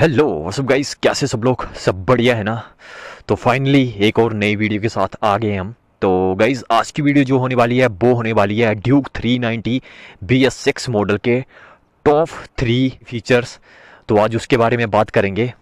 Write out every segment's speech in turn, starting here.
Hello सब guys कैसे सब लोग सब बढ़िया है ना तो फाइनली एक और नई वीडियो के साथ आ गए हम तो गाइज आज की वीडियो जो होने वाली है वो होने वाली है Duke 390 ninety B S six model के टॉप थ्री फीचर्स तो आज उसके बारे में बात करेंगे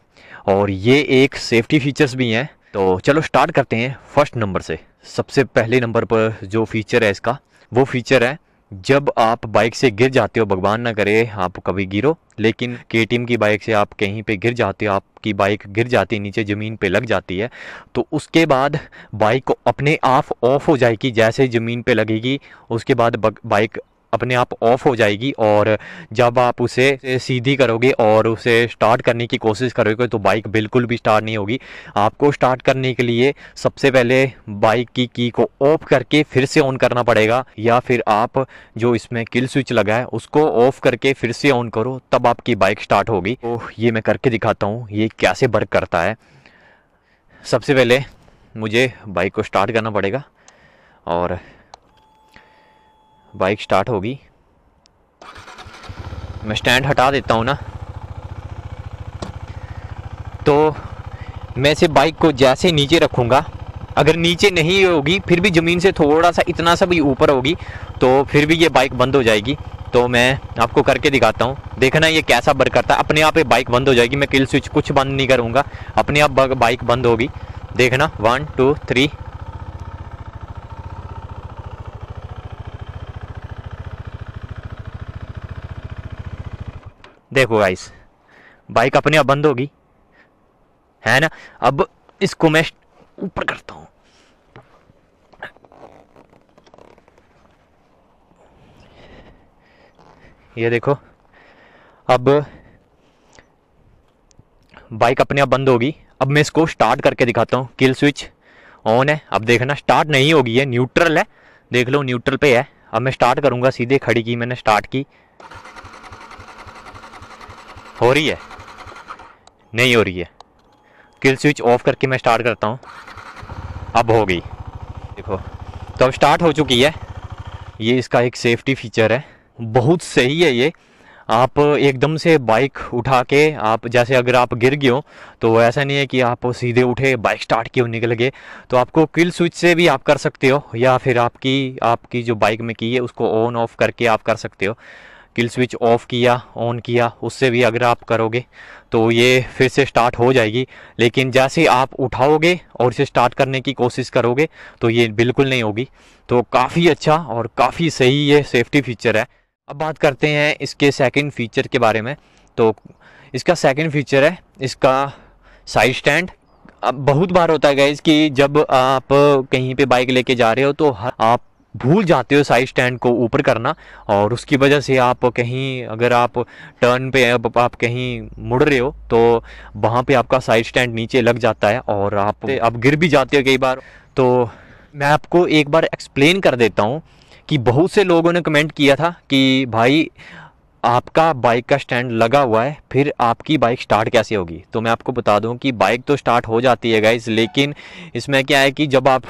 और ये एक सेफ्टी फीचर्स भी हैं तो चलो स्टार्ट करते हैं फर्स्ट नंबर से सबसे पहले नंबर पर जो फीचर है इसका वो फीचर है जब आप बाइक से गिर जाते हो भगवान ना करे आप कभी गिरो लेकिन के की बाइक से आप कहीं पे गिर जाते हो आपकी बाइक गिर जाती है नीचे ज़मीन पे लग जाती है तो उसके बाद बाइक अपने आप ऑफ हो जाएगी जैसे ज़मीन पे लगेगी उसके बाद बाइक अपने आप ऑफ हो जाएगी और जब आप उसे सीधी करोगे और उसे स्टार्ट करने की कोशिश करोगे तो बाइक बिल्कुल भी स्टार्ट नहीं होगी आपको स्टार्ट करने के लिए सबसे पहले बाइक की की को ऑफ करके फिर से ऑन करना पड़ेगा या फिर आप जो इसमें किल स्विच लगा है उसको ऑफ करके फिर से ऑन करो तब आपकी बाइक स्टार्ट होगी तो ये मैं करके दिखाता हूँ ये कैसे वर्क करता है सबसे पहले मुझे बाइक को स्टार्ट करना पड़ेगा और बाइक स्टार्ट होगी मैं स्टैंड हटा देता हूँ ना तो मैं से बाइक को जैसे नीचे रखूँगा अगर नीचे नहीं होगी फिर भी ज़मीन से थोड़ा सा इतना सा भी ऊपर होगी तो फिर भी ये बाइक बंद हो जाएगी तो मैं आपको करके दिखाता हूँ देखना ये कैसा बर करता है अपने आप ये बाइक बंद हो जाएगी मैं किल स्विच कुछ बंद नहीं करूँगा अपने आप बाइक बंद होगी देखना वन टू थ्री देखो गाइस बाइक अपने आप बंद होगी है ना अब इसको मैं ऊपर करता हूँ ये देखो अब बाइक अपने आप बंद होगी अब मैं इसको स्टार्ट करके दिखाता हूँ किल स्विच ऑन है अब देखना स्टार्ट नहीं होगी है न्यूट्रल है देख लो न्यूट्रल पे है अब मैं स्टार्ट करूँगा सीधे खड़ी की मैंने स्टार्ट की हो रही है नहीं हो रही है किल स्विच ऑफ करके मैं स्टार्ट करता हूँ अब हो गई देखो तो अब स्टार्ट हो चुकी है ये इसका एक सेफ्टी फीचर है बहुत सही है ये आप एकदम से बाइक उठा के आप जैसे अगर आप गिर गए हो तो ऐसा नहीं है कि आप सीधे उठे बाइक स्टार्ट की निकल गए तो आपको किल स्विच से भी आप कर सकते हो या फिर आपकी आपकी जो बाइक में की है उसको ऑन ऑफ करके आप कर सकते हो किल स्विच ऑफ़ किया ऑन किया उससे भी अगर आप करोगे तो ये फिर से स्टार्ट हो जाएगी लेकिन जैसे आप उठाओगे और इसे स्टार्ट करने की कोशिश करोगे तो ये बिल्कुल नहीं होगी तो काफ़ी अच्छा और काफ़ी सही ये सेफ्टी फीचर है अब बात करते हैं इसके सेकंड फीचर के बारे में तो इसका सेकंड फीचर है इसका साइड स्टैंड अब बहुत बार होता है गाइज कि जब आप कहीं पे बाइक लेके जा रहे हो तो आप भूल जाते हो साइड स्टैंड को ऊपर करना और उसकी वजह से आप कहीं अगर आप टर्न पे आप, आप कहीं मुड़ रहे हो तो वहाँ पे आपका साइड स्टैंड नीचे लग जाता है और आप आप गिर भी जाते हो कई बार तो मैं आपको एक बार एक्सप्लेन कर देता हूँ कि बहुत से लोगों ने कमेंट किया था कि भाई आपका बाइक का स्टैंड लगा हुआ है फिर आपकी बाइक स्टार्ट कैसे होगी तो मैं आपको बता दूं कि बाइक तो स्टार्ट हो जाती है गाइज लेकिन इसमें क्या है कि जब आप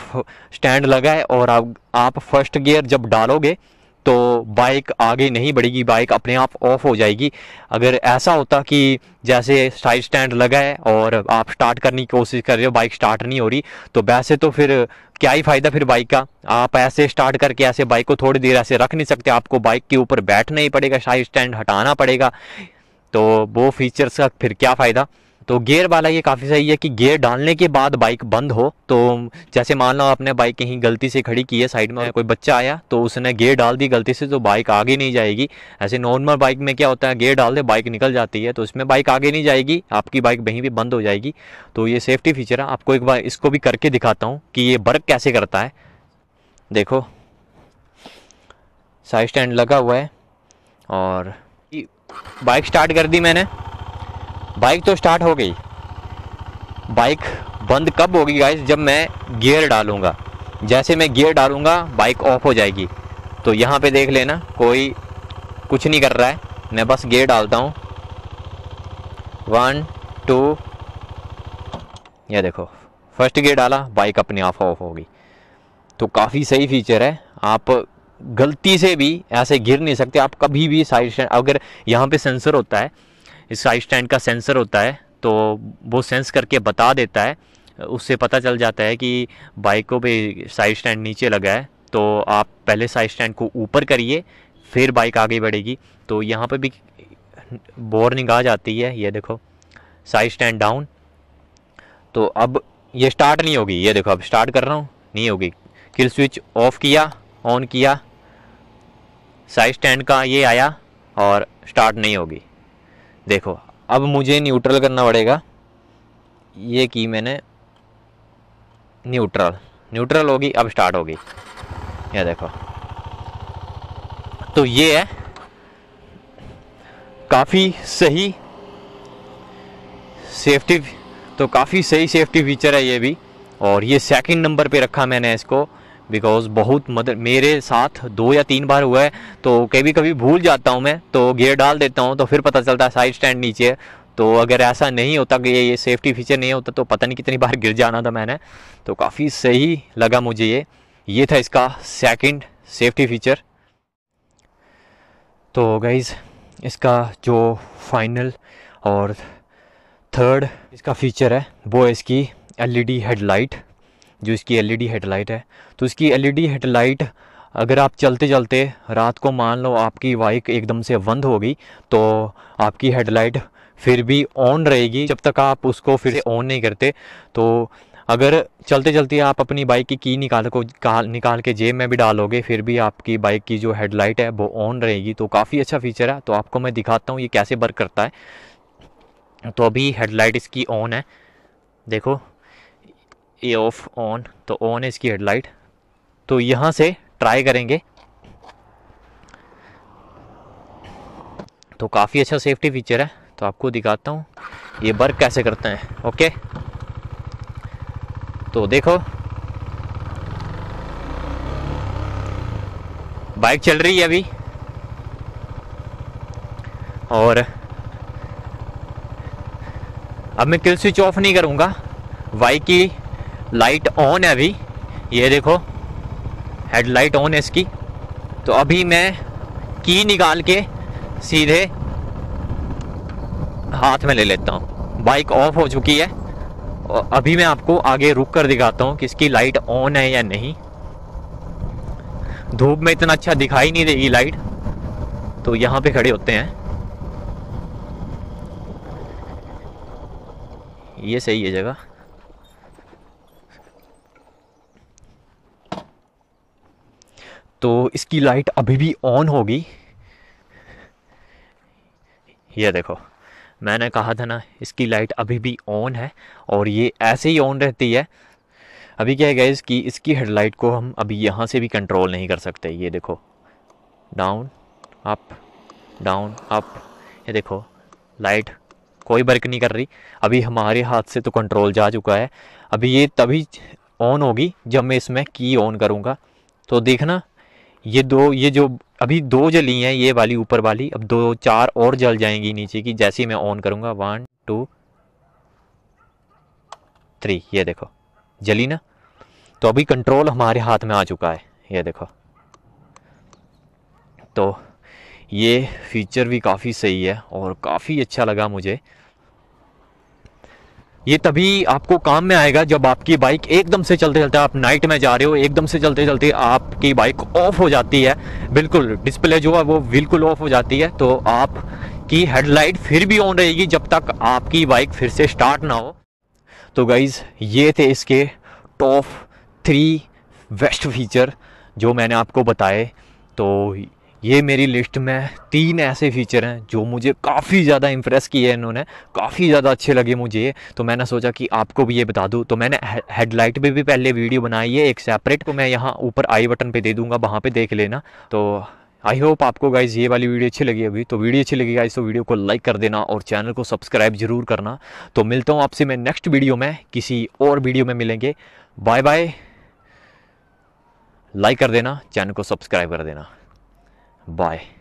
स्टैंड लगाए और आप आप फर्स्ट गियर जब डालोगे तो बाइक आगे नहीं बढ़ेगी बाइक अपने आप ऑफ हो जाएगी अगर ऐसा होता कि जैसे साइड स्टैंड लगा है और आप स्टार्ट करने की कोशिश कर रहे हो बाइक स्टार्ट नहीं हो रही तो वैसे तो फिर क्या ही फ़ायदा फिर बाइक का आप ऐसे स्टार्ट करके ऐसे बाइक को थोड़ी देर ऐसे रख नहीं सकते आपको बाइक के ऊपर बैठना ही पड़ेगा साइड स्टैंड हटाना पड़ेगा तो वो फीचर्स का फिर क्या फ़ायदा तो गेयर वाला ये काफ़ी सही है कि गेयर डालने के बाद बाइक बंद हो तो जैसे मान लो आपने बाइक कहीं गलती से खड़ी की है साइड में कोई बच्चा आया तो उसने गेयर डाल दी गलती से तो बाइक आगे नहीं जाएगी ऐसे नॉर्मल बाइक में क्या होता है गेयर डाल दे बाइक निकल जाती है तो इसमें बाइक आगे नहीं जाएगी आपकी बाइक वहीं भी बंद हो जाएगी तो ये सेफ्टी फीचर है आपको एक बार इसको भी करके दिखाता हूँ कि ये वर्क कैसे करता है देखो साइड स्टैंड लगा हुआ है और बाइक स्टार्ट कर दी मैंने बाइक तो स्टार्ट हो गई बाइक बंद कब होगी गाइस जब मैं गियर डालूंगा जैसे मैं गियर डालूंगा बाइक ऑफ हो जाएगी तो यहाँ पे देख लेना कोई कुछ नहीं कर रहा है मैं बस गियर डालता हूँ वन टू ये देखो फर्स्ट गियर डाला बाइक अपने आप ऑफ होगी तो काफ़ी सही फीचर है आप गलती से भी ऐसे गिर नहीं सकते आप कभी भी साइड अगर यहाँ पे सेंसर होता है इस आई स्टैंड का सेंसर होता है तो वो सेंस करके बता देता है उससे पता चल जाता है कि बाइक को भी साइड स्टैंड नीचे लगा है तो आप पहले साइड स्टैंड को ऊपर करिए फिर बाइक आगे बढ़ेगी तो यहाँ पर भी बोर्निंग आ जाती है ये देखो साइड स्टैंड डाउन तो अब ये स्टार्ट नहीं होगी ये देखो अब स्टार्ट कर रहा हूँ नहीं होगी किल स्विच ऑफ किया ऑन किया साइड स्टैंड का ये आया और स्टार्ट नहीं होगी देखो अब मुझे न्यूट्रल करना पड़ेगा ये की मैंने न्यूट्रल न्यूट्रल होगी अब स्टार्ट होगी ये देखो तो ये है काफ़ी सही सेफ्टी तो काफ़ी सही सेफ्टी फीचर है ये भी और ये सेकंड नंबर पे रखा मैंने इसको बिकॉज बहुत मदद मेरे साथ दो या तीन बार हुआ है तो कभी कभी भूल जाता हूँ मैं तो गियर डाल देता हूँ तो फिर पता चलता है साइड स्टैंड नीचे तो अगर ऐसा नहीं होता कि ये ये सेफ्टी फीचर नहीं होता तो पता नहीं कितनी बार गिर जाना था मैंने तो काफ़ी सही लगा मुझे ये ये था इसका सेकंड सेफ्टी फीचर तो गाइज़ इसका जो फाइनल और थर्ड इसका फीचर है वो है इसकी एलईडी हेडलाइट e जो इसकी एलईडी e हेडलाइट है तो इसकी एलईडी e हेडलाइट अगर आप चलते चलते रात को मान लो आपकी बाइक एकदम से बंद हो गई तो आपकी हेडलाइट फिर भी ऑन रहेगी जब तक आप उसको फिर से ऑन नहीं करते तो अगर चलते चलते आप अपनी बाइक की की निकाल को निकाल के जेब में भी डालोगे फिर भी आपकी बाइक की जो हेडलाइट है वो ऑन रहेगी तो काफ़ी अच्छा फीचर है तो आपको मैं दिखाता हूँ ये कैसे वर्क करता है तो अभी हेडलाइट इसकी ऑन है देखो ए ऑफ ऑन तो ऑन है इसकी हेडलाइट तो यहां से ट्राई करेंगे तो काफ़ी अच्छा सेफ्टी फीचर है तो आपको दिखाता हूं ये वर्क कैसे करते हैं ओके तो देखो बाइक चल रही है अभी और अब मैं किल स्विच ऑफ नहीं करूंगा बाइक की लाइट ऑन है अभी ये देखो हेडलाइट ऑन है इसकी तो अभी मैं की निकाल के सीधे हाथ में ले लेता हूँ बाइक ऑफ हो चुकी है और अभी मैं आपको आगे रुक कर दिखाता हूँ कि इसकी लाइट ऑन है या नहीं धूप में इतना अच्छा दिखाई नहीं देगी लाइट तो यहाँ पे खड़े होते हैं ये सही है जगह तो इसकी लाइट अभी भी ऑन होगी ये देखो मैंने कहा था ना इसकी लाइट अभी भी ऑन है और ये ऐसे ही ऑन रहती है अभी क्या है गैस कि इसकी हेडलाइट को हम अभी यहाँ से भी कंट्रोल नहीं कर सकते ये देखो डाउन अप डाउन अप ये देखो लाइट कोई वर्क नहीं कर रही अभी हमारे हाथ से तो कंट्रोल जा चुका है अभी ये तभी ऑन होगी जब मैं इसमें की ऑन करूँगा तो देखना ये दो ये जो अभी दो जली हैं ये वाली ऊपर वाली अब दो चार और जल जाएंगी नीचे की जैसे ही मैं ऑन करूँगा वन टू थ्री ये देखो जली ना तो अभी कंट्रोल हमारे हाथ में आ चुका है ये देखो तो ये फीचर भी काफ़ी सही है और काफ़ी अच्छा लगा मुझे ये तभी आपको काम में आएगा जब आपकी बाइक एकदम से चलते चलते आप नाइट में जा रहे हो एकदम से चलते चलते आपकी बाइक ऑफ हो जाती है बिल्कुल डिस्प्ले जो है वो बिल्कुल ऑफ हो जाती है तो आपकी हेडलाइट फिर भी ऑन रहेगी जब तक आपकी बाइक फिर से स्टार्ट ना हो तो गाइज़ ये थे इसके टॉप थ्री बेस्ट फीचर जो मैंने आपको बताए तो ये मेरी लिस्ट में तीन ऐसे फीचर हैं जो मुझे काफ़ी ज़्यादा इंप्रेस किए हैं इन्होंने काफ़ी ज़्यादा अच्छे लगे मुझे तो मैंने सोचा कि आपको भी ये बता दूँ तो मैंने हेडलाइट पे भी पहले वीडियो बनाई है एक सेपरेट को तो मैं यहाँ ऊपर आई बटन पे दे दूँगा वहाँ पे देख लेना तो आई होप आपको गाइज ये वाली वीडियो अच्छी लगी अभी तो वीडियो अच्छी लगी गाइज तो वीडियो को लाइक कर देना और चैनल को सब्सक्राइब जरूर करना तो मिलता हूँ आपसे मैं नेक्स्ट वीडियो में किसी और वीडियो में मिलेंगे बाय बाय लाइक कर देना चैनल को सब्सक्राइब कर देना Bye.